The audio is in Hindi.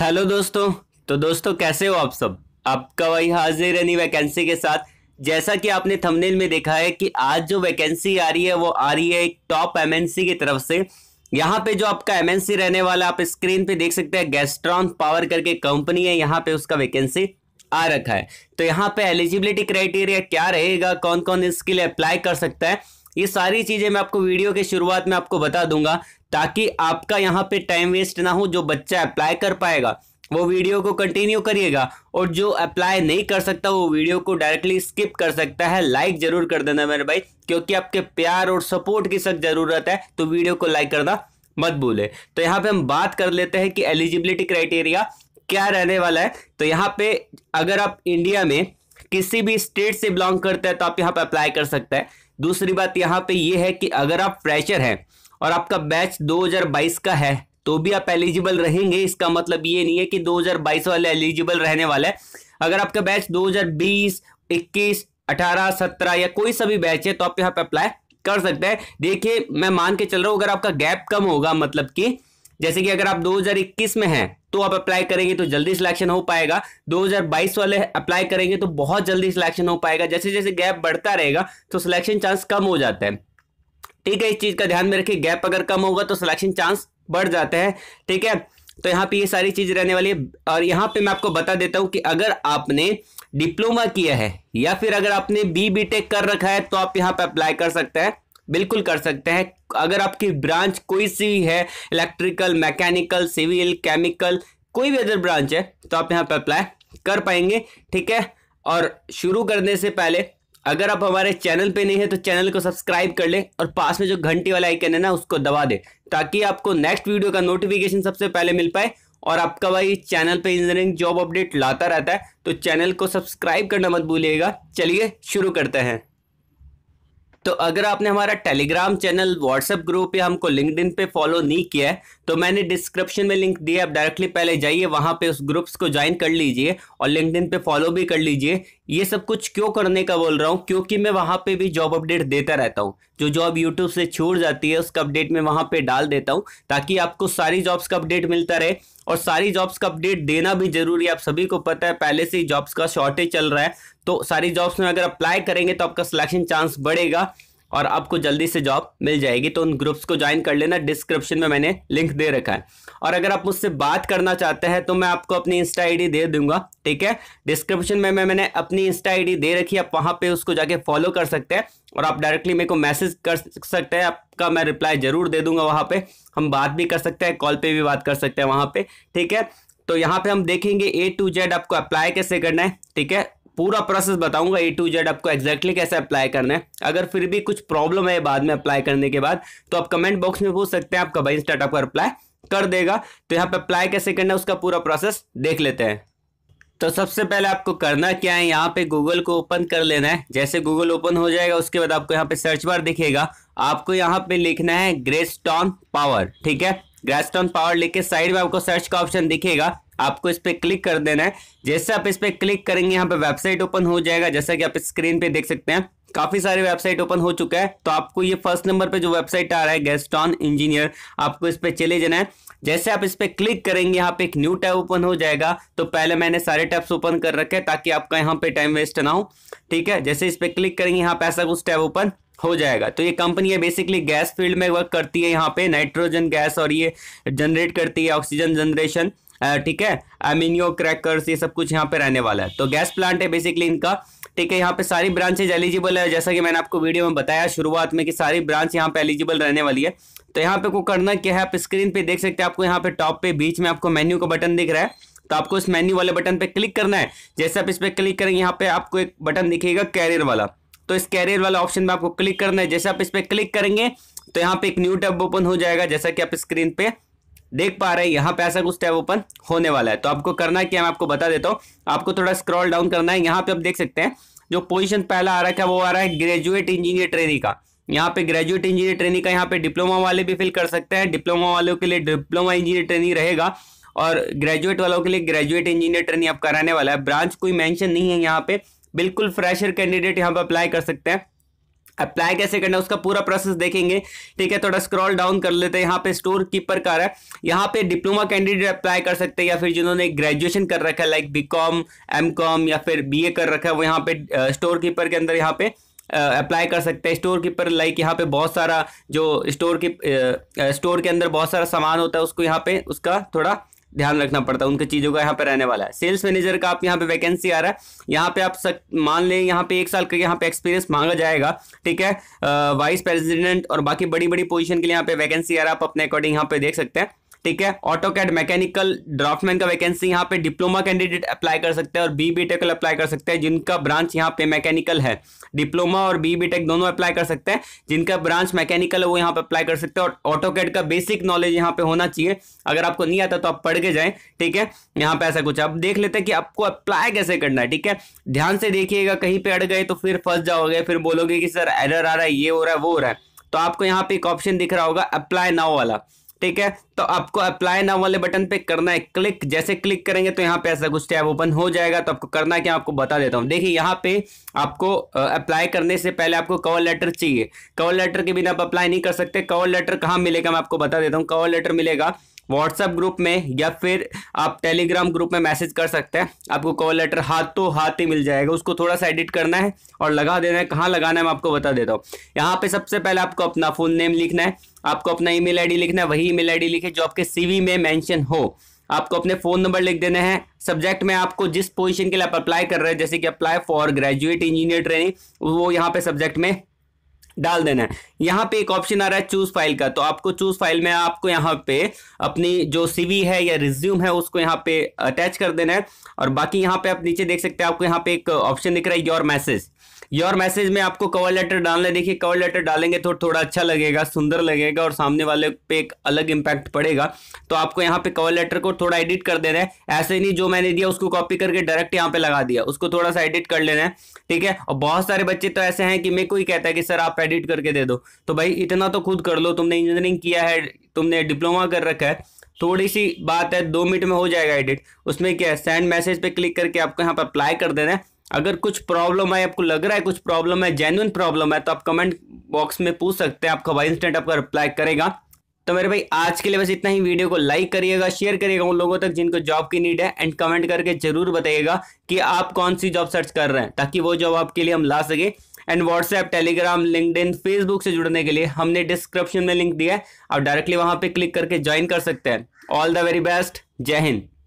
हेलो दोस्तों तो दोस्तों कैसे हो आप सब आपका वही हाजिर रनी वैकेंसी के साथ जैसा कि आपने थंबनेल में देखा है कि आज जो वैकेंसी आ रही है वो आ रही है एक टॉप एमएनसी की तरफ से यहाँ पे जो आपका एमएनसी रहने वाला आप स्क्रीन पे देख सकते हैं गैस्ट्रॉन पावर करके कंपनी है यहाँ पे उसका वैकेंसी आ रखा है तो यहाँ पे एलिजिबिलिटी क्राइटेरिया क्या रहेगा कौन कौन इसके लिए अप्लाई कर सकता है ये सारी चीज़ें मैं आपको वीडियो के शुरुआत में आपको बता दूंगा ताकि आपका यहाँ पे टाइम वेस्ट ना हो जो बच्चा अप्लाई कर पाएगा वो वीडियो को कंटिन्यू करिएगा और जो अप्लाई नहीं कर सकता वो वीडियो को डायरेक्टली स्किप कर सकता है लाइक जरूर कर देना मेरे भाई क्योंकि आपके प्यार और सपोर्ट की सख्त ज़रूरत है तो वीडियो को लाइक करना मत भूले तो यहाँ पे हम बात कर लेते हैं कि एलिजिबिलिटी क्राइटेरिया क्या रहने वाला है तो यहाँ पे अगर आप इंडिया में किसी भी स्टेट से बिलोंग करते हैं तो आप यहाँ पे अप्लाई कर सकते हैं दूसरी बात यहाँ पे ये है कि अगर आप फ्रेशर हैं और आपका बैच 2022 का है तो भी आप एलिजिबल रहेंगे इसका मतलब ये नहीं है कि 2022 वाले एलिजिबल रहने वाला है अगर आपका बैच 2020 21 18 17 या कोई सभी बैच है तो आप यहाँ पे अप्लाई कर सकते हैं देखिए मैं मान के चल रहा हूँ अगर आपका गैप कम होगा मतलब कि जैसे कि अगर आप 2021 में हैं तो आप अप्लाई करेंगे तो जल्दी सिलेक्शन हो पाएगा 2022 वाले अप्लाई करेंगे तो बहुत जल्दी सिलेक्शन हो पाएगा जैसे जैसे गैप बढ़ता रहेगा तो सिलेक्शन चांस कम हो जाता है ठीक है इस चीज़ का ध्यान में रखिए गैप अगर कम होगा तो सिलेक्शन चांस बढ़ जाते हैं ठीक है तो यहाँ पे ये सारी चीज़ रहने वाली है और यहाँ पे मैं आपको बता देता हूँ कि अगर आपने डिप्लोमा किया है या फिर अगर आपने बी बी कर रखा है तो आप यहाँ पे अप्लाई कर सकते हैं बिल्कुल कर सकते हैं अगर आपकी ब्रांच कोई सी है इलेक्ट्रिकल मैकेनिकल सिविल केमिकल कोई भी अदर ब्रांच है तो आप यहाँ पर अप्लाई कर पाएंगे ठीक है और शुरू करने से पहले अगर आप हमारे चैनल पे नहीं है तो चैनल को सब्सक्राइब कर लें और पास में जो घंटी वाला आइकन है ना उसको दबा दें ताकि आपको नेक्स्ट वीडियो का नोटिफिकेशन सबसे पहले मिल पाए और आपका भाई चैनल पे इंजीनियरिंग जॉब अपडेट लाता रहता है तो चैनल को सब्सक्राइब करना मत भूलिएगा चलिए शुरू करते हैं तो अगर आपने हमारा टेलीग्राम चैनल व्हाट्सएप ग्रुप या हमको लिंकड पे फॉलो नहीं किया है तो मैंने डिस्क्रिप्शन में लिंक दिया आप डायरेक्टली पहले जाइए वहां पे उस ग्रुप्स को ज्वाइन कर लीजिए और लिंकड पे फॉलो भी कर लीजिए ये सब कुछ क्यों करने का बोल रहा हूँ क्योंकि मैं वहां पे भी जॉब अपडेट देता रहता हूँ जो जॉब यूट्यूब से छूट जाती है उसका अपडेट मैं वहां पर डाल देता हूँ ताकि आपको सारी जॉब्स का अपडेट मिलता रहे और सारी जॉब्स का अपडेट देना भी जरूरी है आप सभी को पता है पहले से ही जॉब्स का शॉर्टेज चल रहा है तो सारी जॉब्स में अगर अप्लाई करेंगे तो आपका सिलेक्शन चांस बढ़ेगा और आपको जल्दी से जॉब मिल जाएगी तो उन ग्रुप्स को ज्वाइन कर लेना डिस्क्रिप्शन में मैंने लिंक दे रखा है और अगर आप मुझसे बात करना चाहते हैं तो मैं आपको अपनी इंस्टा आईडी दे दूंगा ठीक है डिस्क्रिप्शन में मैं मैंने अपनी इंस्टा आईडी दे रखी है आप वहाँ पे उसको जाके फॉलो कर सकते हैं और आप डायरेक्टली मेरे को मैसेज कर सकते हैं आपका मैं रिप्लाई जरूर दे दूंगा वहाँ पर हम बात भी कर सकते हैं कॉल पर भी बात कर सकते हैं वहाँ पर ठीक है तो यहाँ पे हम देखेंगे ए टू जेड आपको अप्लाई कैसे करना है ठीक है पूरा प्रोसेस बताऊंगा ए टू जेड आपको एग्जैक्टली कैसे अप्लाई करना है अगर फिर भी कुछ प्रॉब्लम है बाद में अप्लाई करने के बाद तो आप कमेंट बॉक्स में पूछ सकते हैं आपका भाई स्टार्टअप पर अप्लाई कर देगा तो यहाँ पे अप्लाई कैसे करना है उसका पूरा प्रोसेस देख लेते हैं तो सबसे पहले आपको करना क्या है यहाँ पे गूगल को ओपन कर लेना है जैसे गूगल ओपन हो जाएगा उसके बाद आपको यहाँ पे सर्च बार दिखेगा आपको यहाँ पे लिखना है ग्रेस्टॉन पावर ठीक है ग्रेस्टॉन पावर लिख के साइड में आपको सर्च का ऑप्शन दिखेगा आपको इस पर क्लिक कर देना है जैसे आप इस पर क्लिक करेंगे यहाँ पे वेबसाइट ओपन हो जाएगा जैसा कि आप स्क्रीन पे देख सकते हैं काफी सारे वेबसाइट ओपन हो चुका है तो आपको ये फर्स्ट नंबर पे जो वेबसाइट आ रहा है गेस्ट ऑन इंजीनियर आपको इस पर चले जाना है जैसे आप इस पर क्लिक करेंगे यहाँ पे एक न्यू टैब ओपन हो जाएगा तो पहले मैंने सारे टैब्स ओपन कर रखे हैं ताकि आपका यहाँ पे टाइम वेस्ट ना हो ठीक है जैसे इस पर क्लिक करेंगे यहाँ पे ऐसा कुछ टैब ओपन हो जाएगा तो ये कंपनी है बेसिकली गैस फील्ड में वर्क करती है यहाँ पे नाइट्रोजन गैस और ये जनरेट करती है ऑक्सीजन जनरेशन ठीक है एमिनियो क्रैकर्स ये सब कुछ यहाँ पे रहने वाला है तो गैस प्लांट है बेसिकली इनका ठीक है यहाँ पे सारी ब्रांचेज एलिजिबल है जैसा कि मैंने आपको वीडियो में बताया शुरुआत में कि सारी ब्रांच यहाँ पे एलिजिबल रहने वाली है तो यहाँ पे को करना क्या है आप स्क्रीन पे देख सकते हैं आपको यहाँ पे टॉप पे बीच में आपको मेन्यू का बटन दिख रहा है तो आपको इस मेन्यू वाले बटन पे क्लिक करना है जैसे आप इस पर क्लिक करेंगे यहाँ पे आपको एक बटन दिखेगा कैरियर वाला तो इस कैरियर वाला ऑप्शन में आपको क्लिक करना है जैसे आप इस पर क्लिक करेंगे तो यहाँ पे एक न्यू टैब ओपन हो जाएगा जैसा कि आप स्क्रीन पे देख पा रहे हैं यहाँ पे ऐसा कुछ टैब ओपन होने वाला है तो आपको करना क्या मैं आपको बता देता हूँ आपको थोड़ा स्क्रॉल डाउन करना है यहाँ पे आप देख सकते हैं जो पोजीशन पहला आ रहा है वो आ रहा है ग्रेजुएट इंजीनियर ट्रेनिंग का यहाँ पे ग्रेजुएट इंजीनियर ट्रेनिंग का यहाँ पे डिप्लोमा वाले भी फिल कर सकते हैं डिप्लोमा वालों के लिए डिप्लोमा इंजीनियर ट्रेनिंग रहेगा और ग्रेजुएट वालों के लिए ग्रेजुएट इंजीनियर ट्रेनिंग आप कराने वाला है ब्रांच कोई मैंशन नहीं है यहाँ पे बिल्कुल फ्रेशर कैंडिडेट यहाँ पे अप्लाई कर सकते हैं अप्लाई कैसे करना है उसका पूरा प्रोसेस देखेंगे ठीक है थोड़ा स्क्रॉल डाउन कर लेते हैं यहाँ पे स्टोर कीपर का रहा है यहाँ पे डिप्लोमा कैंडिडेट अप्लाई कर सकते हैं या फिर जिन्होंने ग्रेजुएशन कर रखा है like BCom com MCom या फिर बी कर रखा है वो यहाँ पे स्टोर कीपर के अंदर यहाँ पे अप्लाई कर सकते हैं स्टोर कीपर लाइक यहाँ पे बहुत सारा जो स्टोर की स्टोर के अंदर बहुत सारा सामान होता है उसको यहाँ पे उसका थोड़ा ध्यान रखना पड़ता है उनकी चीज़ों का यहाँ पे रहने वाला है सेल्स मैनेजर का आप यहाँ पे वैकेंसी आ रहा है यहाँ पे आप सक मान लें यहाँ पे एक साल का यहाँ पे एक्सपीरियंस मांगा जाएगा ठीक है वाइस प्रेसिडेंट और बाकी बड़ी बड़ी पोजीशन के लिए यहाँ पे वैकेंसी आ रहा है आप अपने अकॉर्डिंग यहाँ पे देख सकते हैं ठीक है ऑटो कैड मैकेनिकल ड्राफ्टमैन का वैकेंसी यहाँ पे डिप्लोमा कैंडिडेट अप्लाई कर सकते हैं और बी बीटेक अप्लाई कर सकते हैं जिनका ब्रांच यहाँ पे मैकेनिकल है डिप्लोमा और बी बीटेक दोनों अप्लाई कर सकते हैं जिनका ब्रांच मैकेनिकल है वो यहाँ पे अप्लाई कर सकते हैं और ऑटो कैड का बेसिक नॉलेज यहाँ पे होना चाहिए अगर आपको नहीं आता तो आप पढ़ के जाए ठीक है यहाँ पे ऐसा कुछ अब देख लेते हैं कि आपको अप्लाई कैसे करना है ठीक है ध्यान से देखिएगा कहीं पे अड़ गए तो फिर फंस जाओगे फिर बोलोगे कि सर एरर आ रहा है ये हो रहा है वो हो रहा है तो आपको यहाँ पे एक ऑप्शन दिख रहा होगा अप्लाई नाउ वाला ठीक है तो आपको अप्लाई नाउ वाले बटन पे करना है क्लिक जैसे क्लिक करेंगे तो यहाँ पे ऐसा कुछ टैब ओपन हो जाएगा तो आपको करना क्या आपको बता देता हूँ देखिए यहाँ पे आपको अप्लाई करने से पहले आपको कवर लेटर चाहिए कवर लेटर के बिना आप अप्लाई नहीं कर सकते कवर लेटर कहाँ मिलेगा मैं आपको बता देता हूँ कवर लेटर मिलेगा व्हाट्सएप ग्रुप में या फिर आप टेलीग्राम ग्रुप में मैसेज कर सकते हैं आपको कॉल लेटर हाथों हाथ ही मिल जाएगा उसको थोड़ा सा एडिट करना है और लगा देना है कहाँ लगाना है मैं आपको बता देता हूँ यहाँ पे सबसे पहले आपको अपना फ़ोन नेम लिखना है आपको अपना ईमेल आईडी लिखना है वही ईमेल आईडी लिखे जो आपके सीवी में मैंशन हो आपको अपने फ़ोन नंबर लिख देना है सब्जेक्ट में आपको जिस पोजिशन के लिए आप अप्लाई कर रहे हैं जैसे कि apply for graduate engineer training वो यहाँ पे सब्जेक्ट में डाल देना है यहाँ पे एक ऑप्शन आ रहा है चूज फाइल का तो आपको चूज फाइल में आपको यहाँ पे अपनी जो सीवी है या रिज्यूम है उसको यहाँ पे अटैच कर देना है और बाकी यहाँ पे आप नीचे देख सकते हैं आपको यहाँ पे एक ऑप्शन दिख रहा है योर मैसेज योर मैसेज में आपको कवर लेटर डालना है देखिए कवर लेटर डालेंगे तो थोड़ा अच्छा लगेगा सुंदर लगेगा और सामने वाले पे एक अलग इम्पैक्ट पड़ेगा तो आपको यहाँ पे कवर लेटर को थोड़ा एडिट कर देना है ऐसे नहीं जो मैंने दिया उसको कॉपी करके डायरेक्ट यहाँ पे लगा दिया उसको थोड़ा सा एडिट कर लेना है ठीक है और बहुत सारे बच्चे तो ऐसे हैं कि मेरे को ही कहता है कि सर आप एडिट करके दे दो तो भाई इतना तो खुद कर लो तुमने इंजीनियरिंग किया है तुमने डिप्लोमा कर रखा है थोड़ी सी बात है दो मिनट में हो जाएगा एडिट उसमें क्या है सेंड मैसेज पे क्लिक करके आपको यहाँ पर अप्लाई कर देना है अगर कुछ प्रॉब्लम है आपको लग रहा है कुछ प्रॉब्लम है जेन्यून प्रॉब्लम है तो आप कमेंट बॉक्स में पूछ सकते हैं आपका भाई इंस्टेंट आपका रिप्लाई करेगा तो मेरे भाई आज के लिए बस इतना ही वीडियो को लाइक करिएगा शेयर करिएगा उन लोगों तक जिनको जॉब की नीड है एंड कमेंट करके जरूर बताइएगा कि आप कौन सी जॉब सर्च कर रहे हैं ताकि वो जॉब आपके लिए हम ला सके and WhatsApp Telegram LinkedIn Facebook से जुड़ने के लिए हमने डिस्क्रिप्शन में लिंक दिया है आप डायरेक्टली वहां पर क्लिक करके ज्वाइन कर सकते हैं ऑल द वेरी बेस्ट जय हिंद